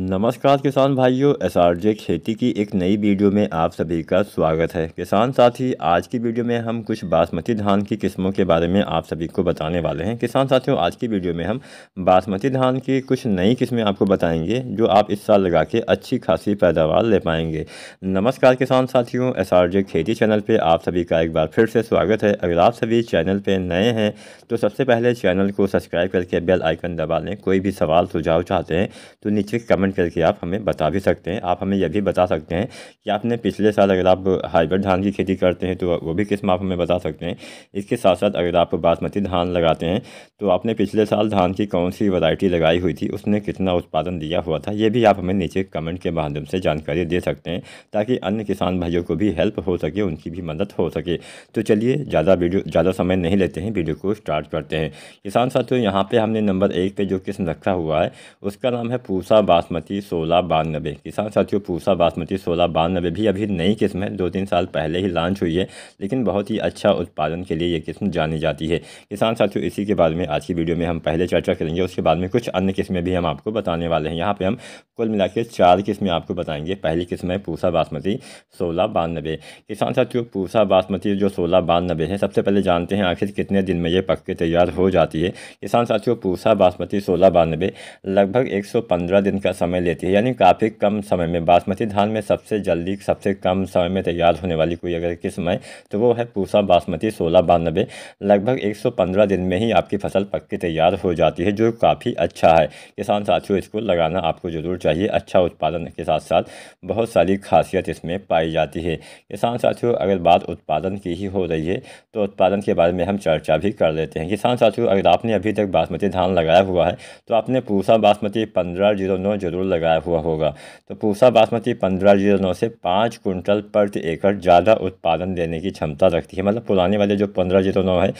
नमस्कार किसान भाइयों एस आर जे खेती की एक नई वीडियो में आप सभी का स्वागत है किसान साथी आज की वीडियो में हम कुछ बासमती धान की किस्मों के बारे में आप सभी को बताने वाले हैं किसान साथियों आज की वीडियो में हम बासमती धान की कुछ नई किस्में आपको बताएंगे जो आप इस साल लगा के अच्छी खासी पैदावार ले पाएंगे नमस्कार किसान साथियों एस आर जे खेती चैनल पर आप सभी का एक बार फिर से स्वागत है अगर आप सभी चैनल पर नए हैं तो सबसे पहले चैनल को सब्सक्राइब करके बेल आइकन दबा लें कोई भी सवाल सुझाव चाहते हैं तो नीचे कमेंट कमेंट करके आप हमें बता भी सकते हैं आप हमें यह भी बता सकते हैं कि आपने पिछले साल अगर आप हाइब्रिड धान की खेती करते हैं तो वो भी किस्म आप हमें बता सकते हैं इसके साथ साथ अगर आप बासमती धान लगाते हैं तो आपने पिछले साल धान की कौन सी वैरायटी लगाई हुई थी उसने कितना उत्पादन दिया हुआ था ये भी आप हमें नीचे कमेंट के माध्यम से जानकारी दे सकते हैं ताकि अन्य किसान भाइयों को भी हेल्प हो सके उनकी भी मदद हो सके तो चलिए ज़्यादा वीडियो ज़्यादा समय नहीं लेते हैं वीडियो को स्टार्ट करते हैं किसान साथियों यहाँ पर हमने नंबर एक पर जो किस्म रखा हुआ है उसका नाम है पूसा बास बासमती सोलह बानबे किसान साथियों पूसा बासमती सोलह बानबे भी अभी नई किस्म है दो तीन साल पहले ही लॉन्च हुई है लेकिन बहुत ही अच्छा उत्पादन के लिए ये किस्म जानी जाती है किसान साथियों इसी के बारे में आज की वीडियो में हम पहले चर्चा करेंगे उसके बाद में कुछ अन्य किस्में भी हम आपको बताने वाले हैं यहाँ पर हम कुल मिला के चार किस्में आपको बताएंगे पहली किस्म है पूसा बासमती सोलह बानबे किसान साथियों पूसा बासमती जो सोलह बानबे है सबसे पहले जानते हैं आखिर कितने दिन में ये पक के तैयार हो जाती है किसान साथियों पूसा बासमती सोलह बानबे लगभग एक 115 दिन का समय लेती है यानी काफ़ी कम समय में बासमती धान में सबसे जल्दी सबसे कम समय में तैयार होने वाली कोई अगर किस्म है तो वो है पूसा बासमती सोलह बानबे लगभग 115 दिन में ही आपकी फसल पक के तैयार हो जाती है जो काफ़ी अच्छा है किसान साथियों इसको लगाना आपको ज़रूर चाहिए अच्छा उत्पादन के साथ साथ बहुत सारी खासियत इसमें पाई जाती है किसान साथियों अगर बात उत्पादन की ही हो रही है तो उत्पादन के बारे में हम चर्चा भी कर लेते हैं किसान साथियों अगर आपने अभी तक बासमती धान लगाया हुआ है तो आपने पूसा बासमती पंद्रह जीरो नौ जरूर लगाया हुआ होगा तो पूसा बासमती पंद्रह जीरो नौ से पाँच कुंटल प्रति एकड़ ज़्यादा उत्पादन देने की क्षमता रखती है मतलब पुराने वाले जो पंद्रह जीरो नौ है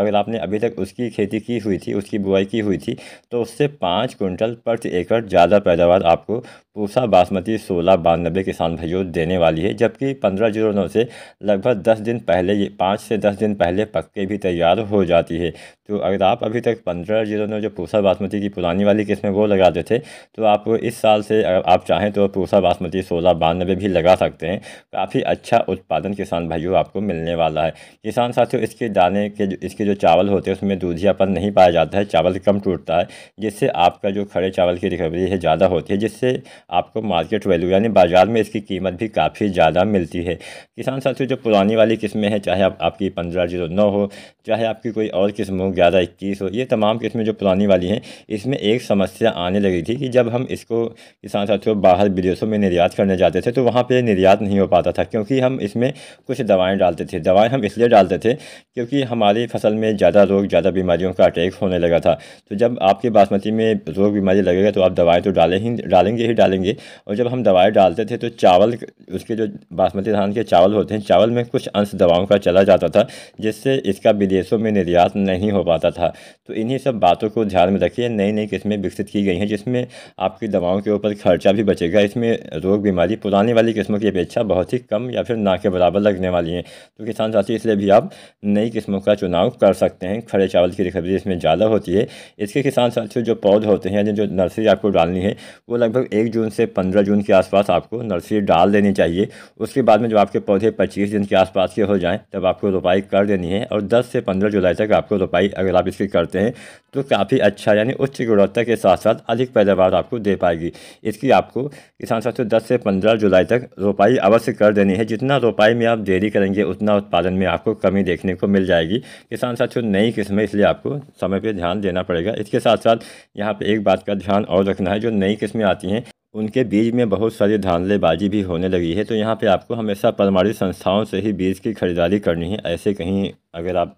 अगर आपने अभी तक उसकी खेती की हुई थी उसकी बुआई की हुई थी तो उससे पाँच कुंटल प्रति एकड़ ज़्यादा पैदावार आपको पूसा बासमती सोलह बानबे किसान भाइयों देने वाली है जबकि पंद्रह जीरो नौ से लगभग दस दिन पहले ये पाँच से दस दिन पहले पक्के भी तैयार हो जाती है तो अगर आप अभी तक पंद्रह जीरो नौ जो पूसा बासमती की पुरानी वाली किस्म वो लगाते थे तो आप इस साल से अगर आप चाहें तो पूसा बासमती सोलह बानबे भी लगा सकते हैं काफ़ी अच्छा उत्पादन किसान भाइयों आपको मिलने वाला है किसान साथियों इसके दाने के इसके जो चावल होते हैं उसमें दूधियापन नहीं पाया जाता है चावल कम टूटता है जिससे आपका जो खड़े चावल की रिकवरी है ज़्यादा होती है जिससे आपको मार्केट वैल्यू यानी बाज़ार में इसकी कीमत भी काफ़ी ज़्यादा मिलती है किसान साथियों जो पुरानी वाली किस्में हैं चाहे आप, आपकी पंद्रह जीरो नौ हो चाहे आपकी कोई और किस्म हो ग्यारह इक्कीस हो ये तमाम किस्में जो पुरानी वाली हैं इसमें एक समस्या आने लगी थी कि जब हम इसको किसान साथियों बाहर विदेशों में निर्यात करने जाते थे तो वहाँ पर निर्यात नहीं हो पाता था क्योंकि हम इसमें कुछ दवाएँ डालते थे दवाएँ हम इसलिए डालते थे क्योंकि हमारी फसल में ज़्यादा रोग ज़्यादा बीमारियों का अटैक होने लगा था तो जब आपके बासमती में रोग बीमारी लगेगा तो आप दवाएँ तो डालें ही डालेंगे ही डालेंगे करेंगे और जब हम दवाएँ डालते थे तो चावल उसके जो बासमती धान के चावल होते हैं चावल में कुछ अंश दवाओं का चला जाता था जिससे इसका विदेशों में निर्यात नहीं हो पाता था तो इन्हीं सब बातों को ध्यान में रखिए नई नई किस्में विकसित की गई हैं जिसमें आपकी दवाओं के ऊपर खर्चा भी बचेगा इसमें रोग बीमारी पुरानी वाली किस्मों की अपेक्षा बहुत ही कम या फिर ना के बराबर लगने वाली हैं तो किसान साथी इसलिए भी आप नई किस्मों का चुनाव कर सकते हैं खड़े चावल की रिकवरी इसमें ज़्यादा होती है इसके किसान साथियों जो पौध होते हैं यानी जो नर्सरी आपको डालनी है वो लगभग एक जून जून से पंद्रह जून के आसपास आपको नर्सरी डाल देनी चाहिए उसके बाद में जब आपके पौधे पच्चीस दिन के आसपास के हो जाएँ तब आपको रोपाई कर देनी है और दस से पंद्रह जुलाई तक आपको रोपाई अगर आप इसकी करते हैं तो काफ़ी अच्छा यानी उच्च गुणवत्ता के साथ साथ अधिक पैदावार आपको दे पाएगी इसकी आपको किसान साथियों दस से पंद्रह जुलाई तक रोपाई अवश्य कर देनी है जितना रोपाई में आप देरी करेंगे उतना उत्पादन में आपको कमी देखने को मिल जाएगी किसान साथियों नई किस्म है इसलिए आपको समय पर ध्यान देना पड़ेगा इसके साथ साथ यहाँ पर एक बात का ध्यान और रखना है जो नई किस्में आती हैं उनके बीज में बहुत सारी धांधलेबाजी भी होने लगी है तो यहाँ पे आपको हमेशा परमाणु संस्थाओं से ही बीज की खरीदारी करनी है ऐसे कहीं अगर आप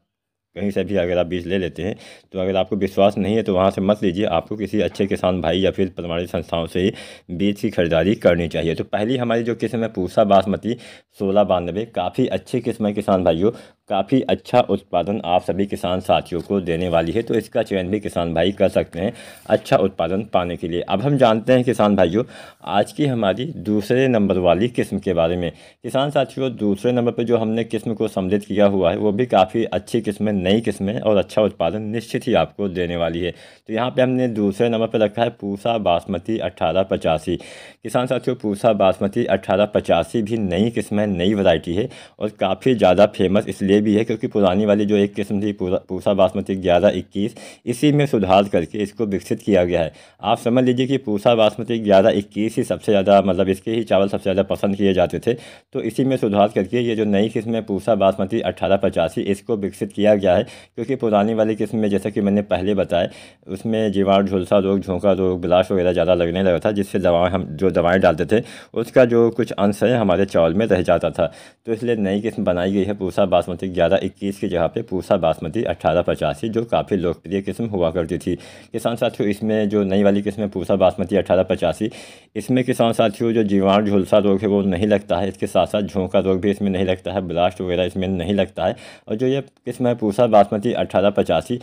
कहीं से भी अगर आप बीज ले लेते हैं तो अगर आपको विश्वास नहीं है तो वहाँ से मत लीजिए आपको किसी अच्छे किसान भाई या फिर प्रमाणित संस्थाओं से ही बीज की खरीदारी करनी चाहिए तो पहली हमारी जो किस्म है पूसा बासमती सोलह बानवे काफ़ी अच्छी किस्म है किसान भाइयों काफ़ी अच्छा उत्पादन आप सभी किसान साथियों को देने वाली है तो इसका चयन भी किसान भाई कर सकते हैं अच्छा उत्पादन पाने के लिए अब हम जानते हैं किसान भाइयों आज की हमारी दूसरे नंबर वाली किस्म के बारे में किसान साथियों दूसरे नंबर पर जो हमने किस्म को सम्मिलित किया हुआ है वो भी काफ़ी अच्छी किस्म है नई किस्म है और अच्छा उत्पादन निश्चित ही आपको देने वाली है तो यहाँ पर हमने दूसरे नंबर पर रखा है पूसा बासमती अट्ठारह पचासी किसान साथियों पूसा बासमती अट्ठारह पचासी भी नई किस्म है नई वराइटी है और काफ़ी ज़्यादा फेमस इसलिए भी है क्योंकि पुरानी वाली जो एक किस्म थी पूसा बासमती ग्यारह इक्कीस इसी में सुधार करके इसको विकसित किया गया है आप समझ लीजिए कि पूसा बासमती ग्यारह इक्कीस ही सबसे ज़्यादा मतलब इसके ही चावल सबसे ज़्यादा पसंद किए जाते थे तो इसी में सुधार करके ये जो नई किस्म है पूसा बासमती अट्ठारह पचासी इसको विकसित किया गया है क्योंकि पुरानी वाली किस्म में जैसा कि मैंने पहले बताया उसमें जीवाणु झुलसा रोग झोंका रोग बिलास वगैरह ज़्यादा लगने लगा था जिससे दवाएँ हम जो दवाएँ डालते थे उसका जो कुछ अंश है हमारे चावल में रह जाता था तो इसलिए नई किस्म बनाई गई है पूसा बासमती बासमती ग्यारह इक्कीस की जगह पे पूसा बासमती अट्ठारह पचासी जो काफ़ी लोकप्रिय किस्म हुआ करती थी किसान साथियों इसमें जो नई वाली किस्म है पूसा बासमती अठारह पचासी इसमें किसान साथियों जो जीवाणु झुलसा रोग है वो नहीं लगता है इसके साथ साथ झोंका रोग भी इसमें नहीं लगता है ब्लास्ट वगैरह इसमें नहीं लगता है और जो ये किस्म है पूसा बासमती अट्ठारह पचासी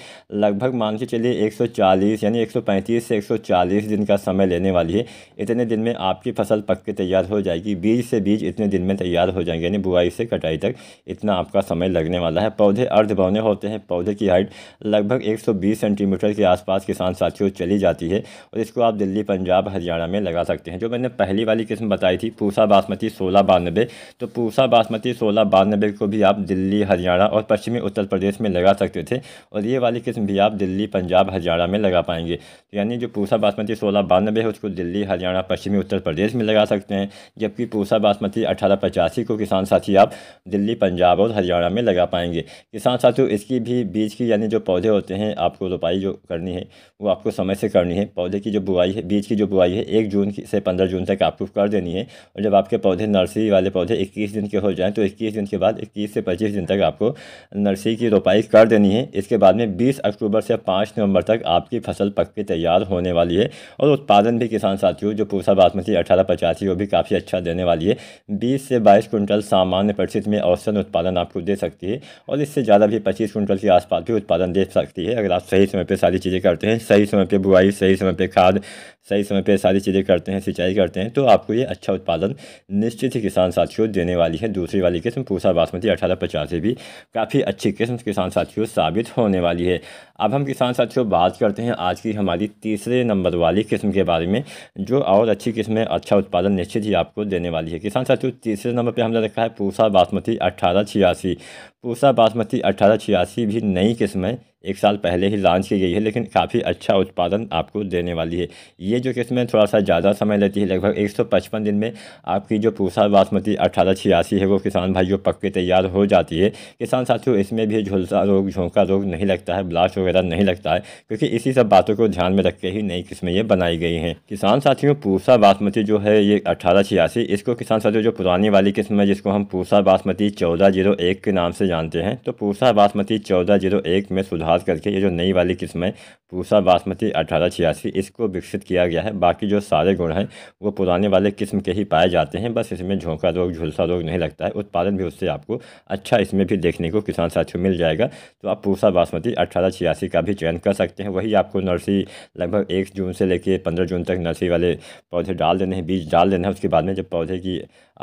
लगभग मान के चलिए चालीस यानी पैंतीस से चालीस दिन का समय लेने वाली है इतने दिन में आपकी फसल पक के तैयार हो जाएगी बीज से बीज इतने दिन में तैयार हो जाएंगे यानी बुआई से कटाई तक इतना आपका समय में लगने वाला है पौधे अर्धभवने होते हैं पौधे की हाइट लगभग 120 सेंटीमीटर के आसपास किसान साथियों चली जाती है और इसको आप दिल्ली पंजाब हरियाणा में लगा सकते हैं जो मैंने पहली वाली किस्म बताई थी पूसा बासमती सोलह बानबे तो पूसा बासमती सोलह बानबे को भी आप दिल्ली हरियाणा और पश्चिमी उत्तर प्रदेश में लगा सकते थे और ये वाली किस्म भी आप दिल्ली पंजाब हरियाणा में लगा पाएंगे तो यानी जो पूसा बासमती सोलह बानबे है उसको दिल्ली हरियाणा पश्चिमी उत्तर प्रदेश में लगा सकते हैं जबकि पूसा बासमती अठारह को किसान साथी आप दिल्ली पंजाब और हरियाणा में में लगा पाएंगे किसान साथियों इसकी भी बीज की यानी जो पौधे होते हैं आपको रोपाई जो करनी है वो आपको समय से करनी है पौधे की जो बुआई है बीज की जो बुआई है एक जून से पंद्रह जून तक आपको कर देनी है और जब आपके पौधे नर्सरी वाले पौधे इक्कीस दिन के हो जाएँ तो इक्कीस दिन के बाद इक्कीस से पच्चीस दिन तक आपको नर्सरी की रोपाई कर देनी है इसके बाद में बीस अक्टूबर से पाँच नवंबर तक आपकी फसल पक के तैयार होने वाली है और उत्पादन भी किसान साथियों जो पूसा बासमती अठारह पचासी वो भी काफ़ी अच्छा देने वाली है बीस से बाईस क्विंटल सामान्य परिस्थिति में औसतन उत्पादन आपको दे सकते सकती है और इससे ज़्यादा भी पच्चीस कुंटल के आसपास भी उत्पादन दे सकती है अगर आप सही समय पर सारी चीज़ें करते हैं सही समय पर बुआई सही समय पर खाद सही समय पर सारी चीज़ें करते हैं सिंचाई करते हैं तो आपको ये अच्छा उत्पादन निश्चित ही किसान साथियों देने वाली है दूसरी वाली किस्म पूसा बासमती अठारह पचासी भी काफ़ी अच्छी किस्म किसान साथियों साबित होने वाली है अब हम किसान साथियों बात करते हैं आज की हमारी तीसरे नंबर वाली किस्म के बारे में जो और अच्छी किस्म है अच्छा उत्पादन निश्चित ही आपको देने वाली है किसान साथियों तीसरे नंबर पर हमने रखा है पूसा बासमती अट्ठारह छियासी पूसा तो बासमती अठारह छियासी भी नई है एक साल पहले ही लॉन्च की गई है लेकिन काफ़ी अच्छा उत्पादन आपको देने वाली है ये जो किस्में थोड़ा सा ज़्यादा समय लेती है लगभग एक सौ पचपन दिन में आपकी जो पूसा बासमती अठारह छियासी है वो किसान भाइयों पक के तैयार हो जाती है किसान साथियों इसमें भी झुलसा रोग झोंका रोग नहीं लगता है ब्लास्ट वगैरह नहीं लगता है क्योंकि इसी सब बातों को ध्यान में रख के ही नई किस्में ये बनाई गई हैं किसान साथियों पूसा बासमती जो है ये अठारह छियासी इसको किसान साथियों जो पुरानी वाली किस्म है जिसको हम पूसा बासमती चौदह जीरो एक के नाम से जानते हैं तो पूसा बासमती चौदह जीरो एक में सुधार खास करके ये जो नई वाली किस्म है पूसा बासमती अठारह छियासी इसको विकसित किया गया है बाकी जो सारे गुण हैं वो पुराने वाले किस्म के ही पाए जाते हैं बस इसमें झोंका रोग झुलसा रोग नहीं लगता है उत्पादन भी उससे आपको अच्छा इसमें भी देखने को किसान साथियों मिल जाएगा तो आप पूसा बासमती अठारह छियासी का भी चयन कर सकते हैं वही आपको नर्सरी लगभग एक जून से लेकर पंद्रह जून तक नर्सरी वाले पौधे डाल देने हैं बीज डाल देना है उसके बाद में जब पौधे की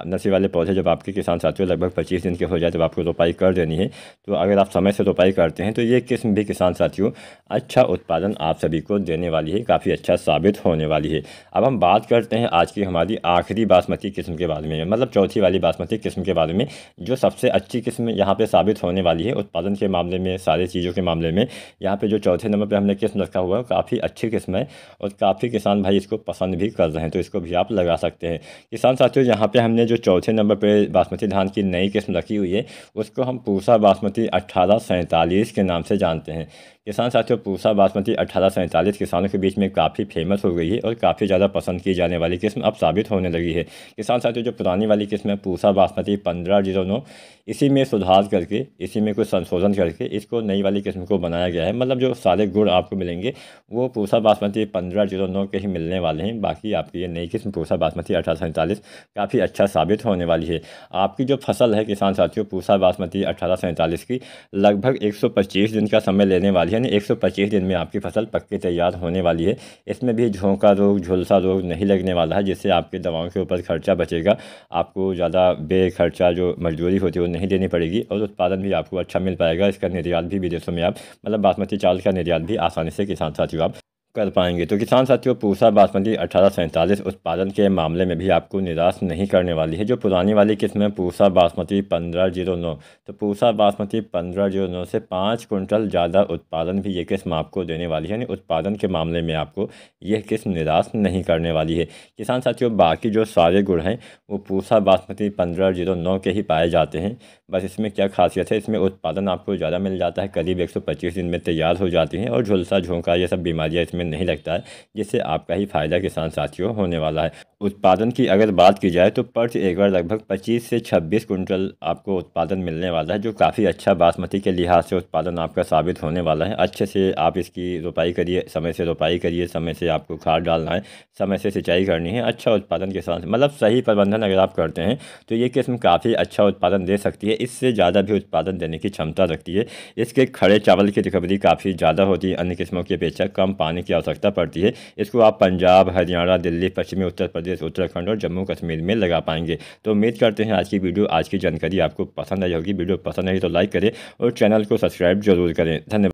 नशे वाले पौधे जब आपके किसान साथियों लगभग पच्चीस दिन के हो जाए जब आपको रोपाई कर देनी है तो अगर आप समय से रोपाई करते हैं तो ये किस्म भी किसान साथियों अच्छा उत्पादन आप सभी को देने वाली है काफ़ी अच्छा साबित होने वाली है अब हम बात करते हैं आज की हमारी आखिरी बासमती किस्म के बारे में मतलब चौथी वाली बासमती किस्म के बारे में जो सबसे अच्छी किस्म यहाँ पर साबित होने वाली है उत्पादन के मामले में सारी चीज़ों के मामले में यहाँ पर जो चौथे नंबर पर हमने किस्म रखा हुआ है काफ़ी अच्छी किस्म है और काफ़ी किसान भाई इसको पसंद भी कर रहे हैं तो इसको भी आप लगा सकते हैं किसान साथियों यहाँ पर हमने ने जो चौथे नंबर पे बासमती धान की नई किस्म रखी हुई है उसको हम पूसा बासमती अट्ठारह के नाम से जानते हैं किसान साथियों पूसा बासमती अट्ठारह किसानों के बीच में काफ़ी फेमस हो गई है और काफ़ी ज़्यादा पसंद की जाने वाली किस्म अब साबित होने लगी है किसान साथियों जो पुरानी वाली किस्म है पूसा बासमती पंद्रह जीरो इसी में सुधार करके इसी में कुछ संशोधन करके इसको नई वाली किस्म को बनाया गया है मतलब जो सारे गुड़ आपको मिलेंगे वो पूसा बासमती पंद्रह जीरो नौ के ही मिलने वाले हैं बाकी आपकी ये नई किस्म पूसा बासमती अठारह सौ सैंतालीस काफ़ी अच्छा साबित होने वाली है आपकी जो फसल है किसान साथियों पूसा बासमती अठारह सौ सैंतालीस की लगभग एक सौ पच्चीस दिन का समय लेने वाली है यानी एक सौ पच्चीस दिन में आपकी फसल पक्के तैयार होने वाली है इसमें भी झोंका रोग झुलसा रोग नहीं लगने वाला है जिससे आपके दवाओं के ऊपर खर्चा बचेगा आपको ज़्यादा बे खर्चा जो मजदूरी होती है वो नहीं देनी पड़ेगी और उत्पादन भी आपको अच्छा मिल पाएगा इसका निर्यात भी विदेशों में आप मतलब बासमती चावल का निर्यात भी आसानी से किसान साथियों कर पाएंगे तो किसान साथियों पूसा बासमती अठारह उत्पादन के मामले में भी आपको निराश नहीं करने वाली है जो पुरानी वाली किस्म है पूसा बासमती पंद्रह जीरो नौ तो पूसा बासमती पंद्रह जीरो नौ से पाँच कुंटल ज़्यादा उत्पादन भी ये किस्म आपको देने वाली है यानी उत्पादन के मामले में आपको यह किस्म निराश नहीं करने वाली है किसान साथियों बाकी जो सारे गुड़ हैं वो पूसा बासमती पंद्रह जीरो नौ के ही पाए जाते हैं बस इसमें क्या खासियत है इसमें उत्पादन आपको ज़्यादा मिल जाता है करीब एक सौ पच्चीस दिन में तैयार हो जाती हैं और झुलसा झोंका यह सब बीमारियाँ इसमें में नहीं लगता है जिससे आपका ही फ़ायदा किसान साथियों होने वाला है उत्पादन की अगर बात की जाए तो प्रति एकड़ लगभग 25 से 26 कुंटल आपको उत्पादन मिलने वाला है जो काफ़ी अच्छा बासमती के लिहाज से उत्पादन आपका साबित होने वाला है अच्छे से आप इसकी रोपाई करिए समय से रोपाई करिए समय से आपको खाद डालना है समय से सिंचाई करनी है अच्छा उत्पादन के साथ मतलब सही प्रबंधन अगर आप करते हैं तो ये किस्म काफ़ी अच्छा उत्पादन दे सकती है इससे ज़्यादा भी उत्पादन देने की क्षमता रखती है इसके खड़े चावल की रिकवरी काफ़ी ज़्यादा होती है अन्य किस्मों की अपेक्षा कम पानी की की आवश्यकता पड़ती है इसको आप पंजाब हरियाणा दिल्ली पश्चिमी उत्तर प्रदेश उत्तराखंड और जम्मू कश्मीर में लगा पाएंगे तो उम्मीद करते हैं आज की वीडियो आज की जानकारी आपको पसंद आई होगी वीडियो पसंद आई तो लाइक करें और चैनल को सब्सक्राइब जरूर करें धन्यवाद